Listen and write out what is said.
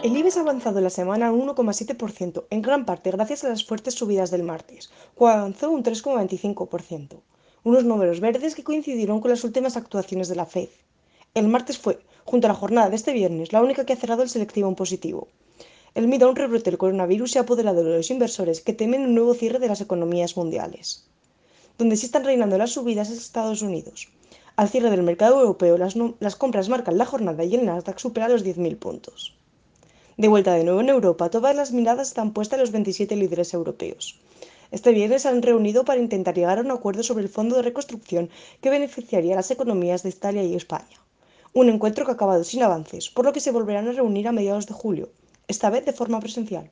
El IBEX ha avanzado la semana un 1,7%, en gran parte gracias a las fuertes subidas del martes, cuando avanzó un 3,25%, unos números verdes que coincidieron con las últimas actuaciones de la Fed. El martes fue, junto a la jornada de este viernes, la única que ha cerrado el selectivo en positivo. El miedo a un rebrote del coronavirus se ha apoderado de los inversores que temen un nuevo cierre de las economías mundiales. Donde sí están reinando las subidas es Estados Unidos. Al cierre del mercado europeo, las, las compras marcan la jornada y el Nasdaq supera los 10.000 puntos. De vuelta de nuevo en Europa, todas las miradas están puestas en los 27 líderes europeos. Este viernes se han reunido para intentar llegar a un acuerdo sobre el fondo de reconstrucción que beneficiaría a las economías de Italia y España. Un encuentro que ha acabado sin avances, por lo que se volverán a reunir a mediados de julio, esta vez de forma presencial.